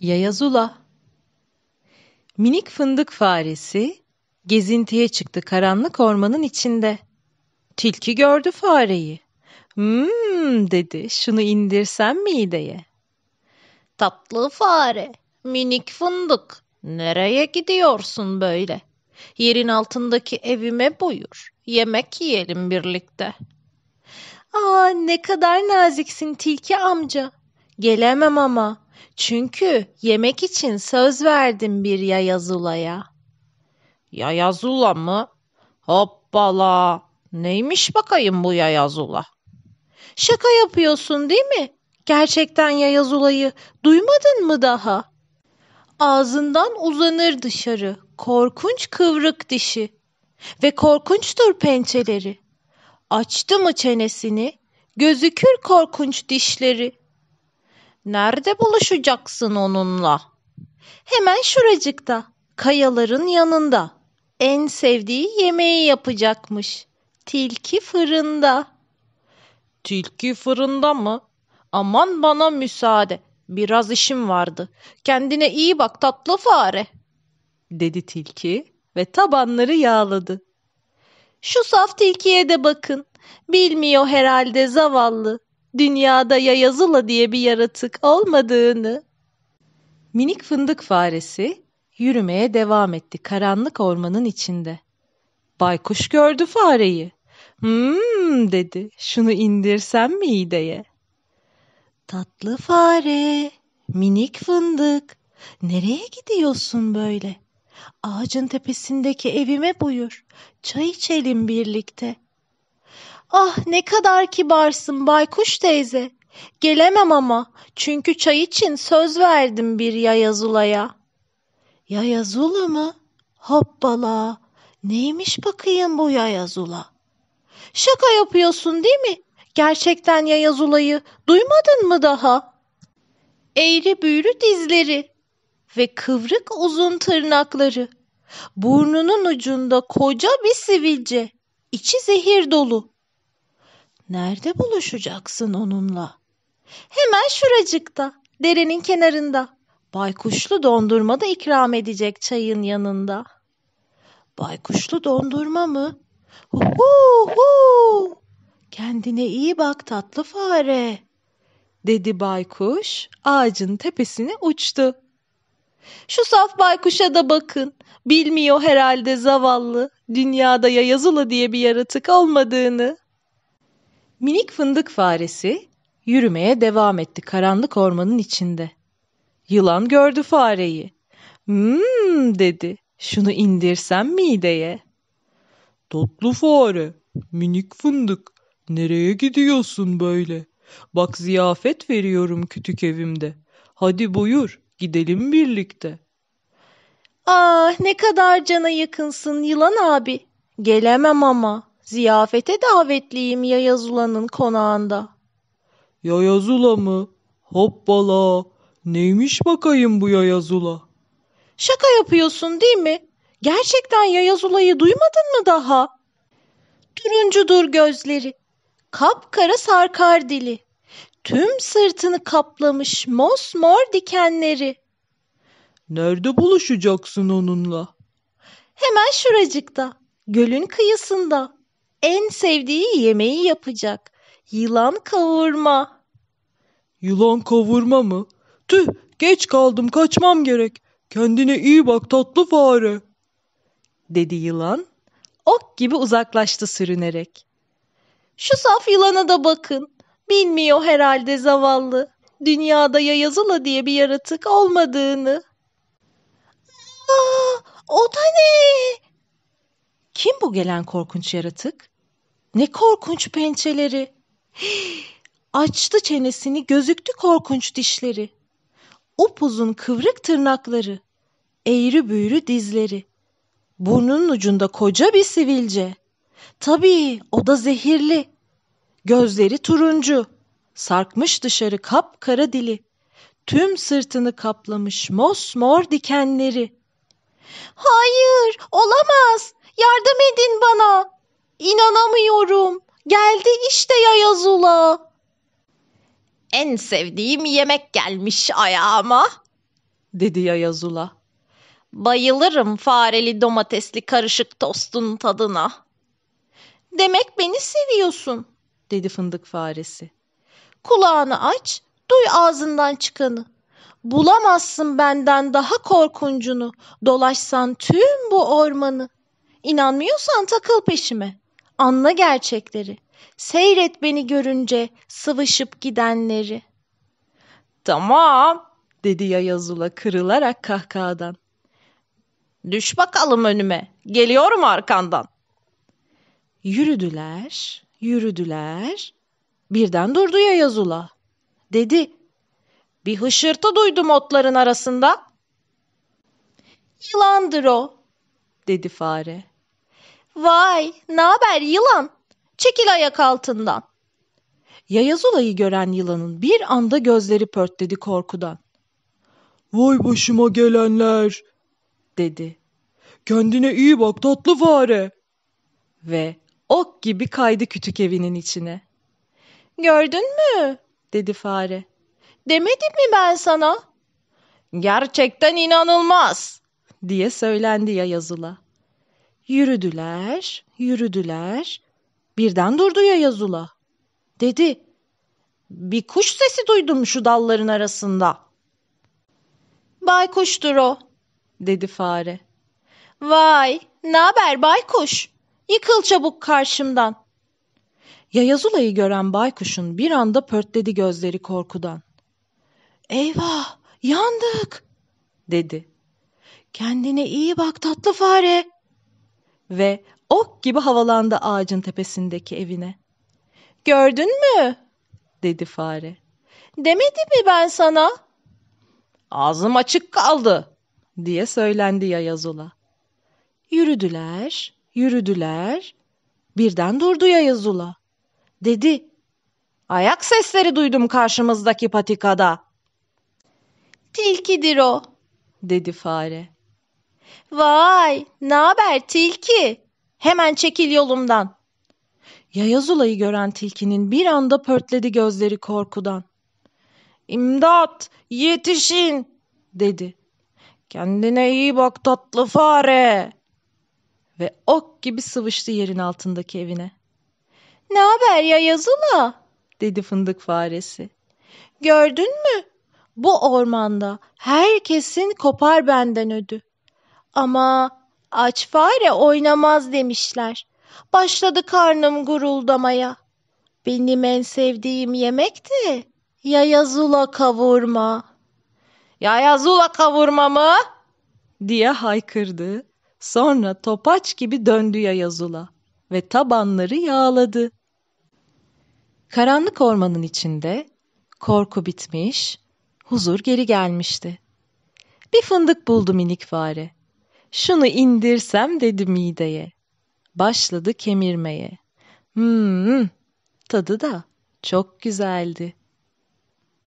Yayazula Minik fındık faresi gezintiye çıktı karanlık ormanın içinde. Tilki gördü fareyi. Hmm dedi şunu indirsem mi ideye? Tatlı fare, minik fındık, nereye gidiyorsun böyle? Yerin altındaki evime buyur, yemek yiyelim birlikte. Aa ne kadar naziksin tilki amca. Gelemem ama çünkü yemek için söz verdim bir Yayazula'ya. Yayazula mı? Hoppala. Neymiş bakayım bu Yayazula? Şaka yapıyorsun değil mi? Gerçekten Yayazula'yı duymadın mı daha? Ağzından uzanır dışarı korkunç kıvrık dişi ve korkunçtur pençeleri. Açtı mı çenesini, gözükür korkunç dişleri.'' Nerede buluşacaksın onunla? Hemen şuracıkta, kayaların yanında. En sevdiği yemeği yapacakmış. Tilki fırında. Tilki fırında mı? Aman bana müsaade. Biraz işim vardı. Kendine iyi bak tatlı fare. Dedi tilki ve tabanları yağladı. Şu saf tilkiye de bakın. Bilmiyor herhalde zavallı dünyada ya yazıla diye bir yaratık olmadığını. Minik fındık faresi yürümeye devam etti karanlık ormanın içinde. Baykuş gördü fareyi. Hmm dedi şunu indirsem mi ideye. Tatlı fare, minik fındık, nereye gidiyorsun böyle? Ağacın tepesindeki evime buyur, çay içelim birlikte.'' Ah ne kadar kibarsın Baykuş teyze. Gelemem ama çünkü çay için söz verdim bir Yayazula'ya. Yayazula mı? Hoppala. Neymiş bakayım bu Yayazula? Şaka yapıyorsun değil mi? Gerçekten Yayazula'yı duymadın mı daha? Eğri büğrü dizleri ve kıvrık uzun tırnakları. Burnunun ucunda koca bir sivilce. İçi zehir dolu. Nerede buluşacaksın onunla? Hemen şuracıkta, derenin kenarında. Baykuşlu dondurma da ikram edecek çayın yanında. Baykuşlu dondurma mı? Hu hu! Kendine iyi bak tatlı fare, dedi baykuş. Ağacın tepesine uçtu. Şu saf baykuşa da bakın. Bilmiyor herhalde zavallı. Dünyada yayazula diye bir yaratık olmadığını. Minik fındık faresi yürümeye devam etti karanlık ormanın içinde. Yılan gördü fareyi. Hmm dedi. Şunu indirsem mideye. Tatlı fare, minik fındık, nereye gidiyorsun böyle? Bak ziyafet veriyorum kütük evimde. Hadi buyur, gidelim birlikte. Ah ne kadar cana yakınsın yılan abi. Gelemem ama. Ziyafete davetliyim Yayaz Ulan'ın konağında. Yayaz Ula mı? Hoppala. Neymiş bakayım bu Yayaz Ula? Şaka yapıyorsun değil mi? Gerçekten Yayaz Ula'yı duymadın mı daha? Turuncudur gözleri. Kapkara sarkar dili. Tüm sırtını kaplamış mosmor dikenleri. Nerede buluşacaksın onunla? Hemen şuracıkta, gölün kıyısında en sevdiği yemeği yapacak. Yılan kavurma. Yılan kavurma mı? Tüh geç kaldım kaçmam gerek. Kendine iyi bak tatlı fare. Dedi yılan. Ok gibi uzaklaştı sürünerek. Şu saf yılana da bakın. Bilmiyor herhalde zavallı. Dünyada yayazıla diye bir yaratık olmadığını. Aa, o da ne? Kim bu gelen korkunç yaratık? Ne korkunç pençeleri. açtı çenesini gözüktü korkunç dişleri. Upuzun kıvrık tırnakları. Eğri büğrü dizleri. Burnunun ucunda koca bir sivilce. Tabii o da zehirli. Gözleri turuncu. Sarkmış dışarı kap kara dili. Tüm sırtını kaplamış mosmor dikenleri. Hayır, olamaz. Yardım edin bana. İnanamıyorum. Geldi işte Yayazula. En sevdiğim yemek gelmiş ayağıma, dedi Yayazula. Bayılırım fareli domatesli karışık tostun tadına. Demek beni seviyorsun, dedi fındık faresi. Kulağını aç, duy ağzından çıkanı. Bulamazsın benden daha korkuncunu. Dolaşsan tüm bu ormanı. İnanmıyorsan takıl peşime.'' anla gerçekleri. Seyret beni görünce sıvışıp gidenleri. Tamam dedi Yayazula kırılarak kahkahadan. Düş bakalım önüme. Geliyorum arkandan. Yürüdüler, yürüdüler. Birden durdu Yayazula. Dedi. Bir hışırtı duydum otların arasında. Yılandır o, dedi fare. Vay, ne haber yılan? Çekil ayak altından. Yayazulayı gören yılanın bir anda gözleri pörtledi korkudan. Vay başıma gelenler, dedi. Kendine iyi bak tatlı fare. Ve ok gibi kaydı kütük evinin içine. Gördün mü? dedi fare. Demedim mi ben sana? Gerçekten inanılmaz, diye söylendi yayazula. Yürüdüler, yürüdüler. Birden durdu ya Yazula. Dedi, bir kuş sesi duydum şu dalların arasında. Baykuştur o, dedi fare. Vay, ne haber baykuş? Yıkıl çabuk karşımdan. Yaya Zula'yı gören baykuşun bir anda pörtledi gözleri korkudan. Eyvah, yandık, dedi. Kendine iyi bak tatlı fare, ve ok gibi havalandı ağacın tepesindeki evine. Gördün mü? dedi fare. Demedi mi ben sana? Ağzım açık kaldı diye söylendi Yayazula. Yürüdüler, yürüdüler. Birden durdu Yayazula. Dedi, ayak sesleri duydum karşımızdaki patikada. Tilkidir o, dedi fare. Vay, ne haber tilki? Hemen çekil yolumdan. Yayazula'yı gören tilkinin bir anda pörtledi gözleri korkudan. İmdat, yetişin, dedi. Kendine iyi bak tatlı fare. Ve ok gibi sıvıştı yerin altındaki evine. Ne haber Yayazula? dedi fındık faresi. Gördün mü? Bu ormanda herkesin kopar benden ödü. Ama aç fare oynamaz demişler. Başladı karnım guruldamaya. Benim en sevdiğim yemekti. Yayazula kavurma. Yayazula kavurma mı? diye haykırdı. Sonra topaç gibi döndü Yayazula ve tabanları yağladı. Karanlık ormanın içinde korku bitmiş, huzur geri gelmişti. Bir fındık buldu minik fare. Şunu indirsem dedi mideye. Başladı kemirmeye. Hmm, tadı da çok güzeldi.